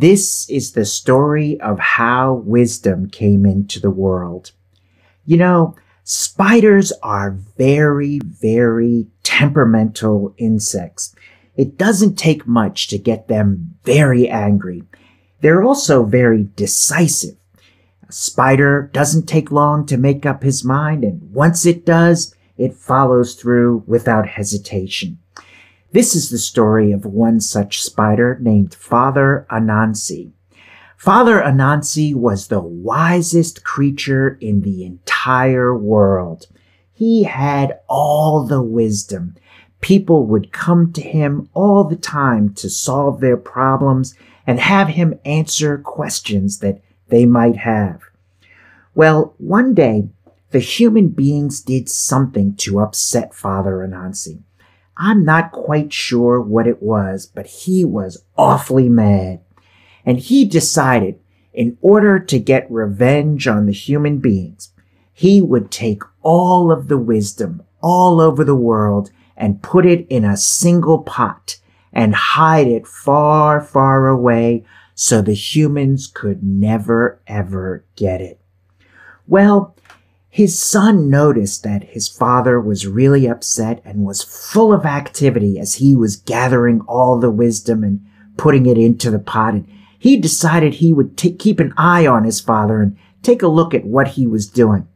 This is the story of how wisdom came into the world. You know, spiders are very, very temperamental insects. It doesn't take much to get them very angry. They're also very decisive. A spider doesn't take long to make up his mind, and once it does, it follows through without hesitation. This is the story of one such spider named Father Anansi. Father Anansi was the wisest creature in the entire world. He had all the wisdom. People would come to him all the time to solve their problems and have him answer questions that they might have. Well, one day, the human beings did something to upset Father Anansi. I'm not quite sure what it was, but he was awfully mad. And he decided, in order to get revenge on the human beings, he would take all of the wisdom all over the world and put it in a single pot and hide it far, far away so the humans could never, ever get it. Well, his son noticed that his father was really upset and was full of activity as he was gathering all the wisdom and putting it into the pot. And he decided he would t- keep an eye on his father and take a look at what he was doing.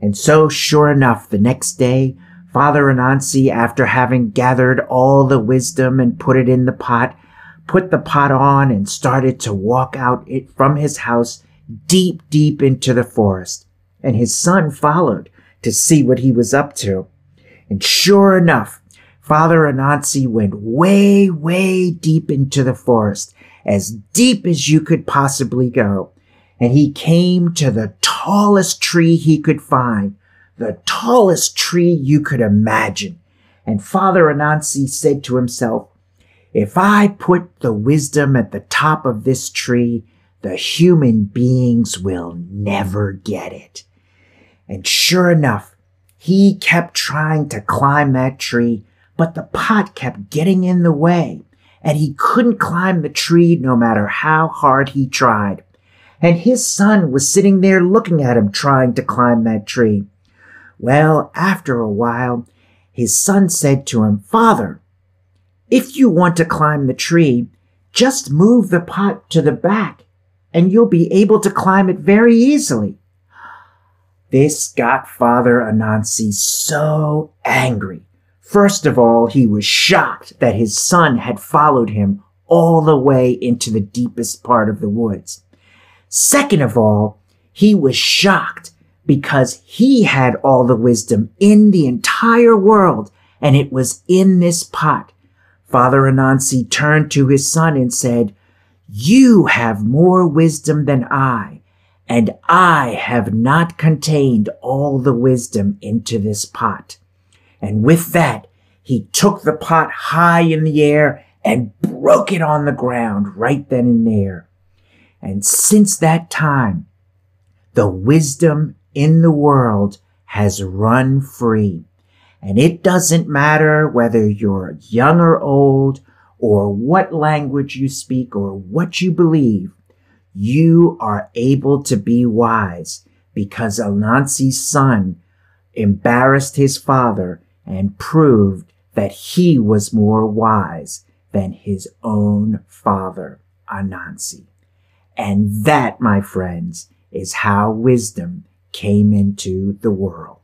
And so, sure enough, the next day, Father Anansi, after having gathered all the wisdom and put it in the pot, put the pot on and started to walk out it from his house deep, deep into the forest and his son followed to see what he was up to. And sure enough, Father Anansi went way, way deep into the forest, as deep as you could possibly go. And he came to the tallest tree he could find, the tallest tree you could imagine. And Father Anansi said to himself, if I put the wisdom at the top of this tree, the human beings will never get it. And sure enough, he kept trying to climb that tree, but the pot kept getting in the way, and he couldn't climb the tree no matter how hard he tried. And his son was sitting there looking at him trying to climb that tree. Well, after a while, his son said to him, Father, if you want to climb the tree, just move the pot to the back and you'll be able to climb it very easily. This got Father Anansi so angry. First of all, he was shocked that his son had followed him all the way into the deepest part of the woods. Second of all, he was shocked because he had all the wisdom in the entire world and it was in this pot. Father Anansi turned to his son and said, You have more wisdom than I and I have not contained all the wisdom into this pot. And with that, he took the pot high in the air and broke it on the ground right then and there. And since that time, the wisdom in the world has run free. And it doesn't matter whether you're young or old or what language you speak or what you believe. You are able to be wise because Anansi's son embarrassed his father and proved that he was more wise than his own father, Anansi. And that, my friends, is how wisdom came into the world.